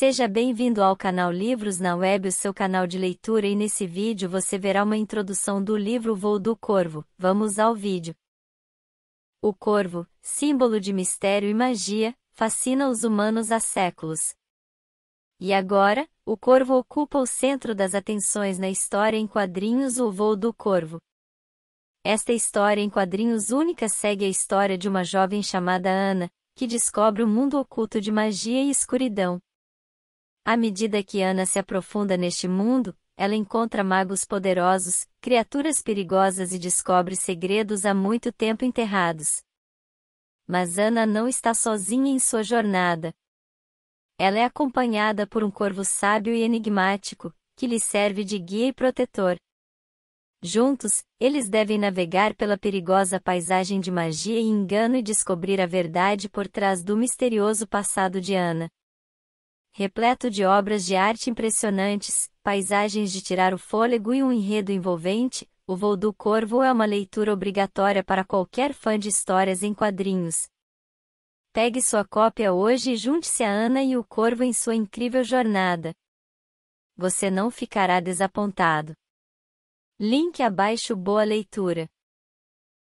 Seja bem-vindo ao canal Livros na Web, o seu canal de leitura, e nesse vídeo você verá uma introdução do livro Voo do Corvo. Vamos ao vídeo. O corvo, símbolo de mistério e magia, fascina os humanos há séculos. E agora, o corvo ocupa o centro das atenções na história em quadrinhos O Voo do Corvo. Esta história em quadrinhos única segue a história de uma jovem chamada Ana, que descobre o um mundo oculto de magia e escuridão. À medida que Ana se aprofunda neste mundo, ela encontra magos poderosos, criaturas perigosas e descobre segredos há muito tempo enterrados. Mas Ana não está sozinha em sua jornada. Ela é acompanhada por um corvo sábio e enigmático, que lhe serve de guia e protetor. Juntos, eles devem navegar pela perigosa paisagem de magia e engano e descobrir a verdade por trás do misterioso passado de Ana repleto de obras de arte impressionantes, paisagens de tirar o fôlego e um enredo envolvente, O Voo do Corvo é uma leitura obrigatória para qualquer fã de histórias em quadrinhos. Pegue sua cópia hoje e junte-se a Ana e o Corvo em sua incrível jornada. Você não ficará desapontado. Link abaixo Boa leitura.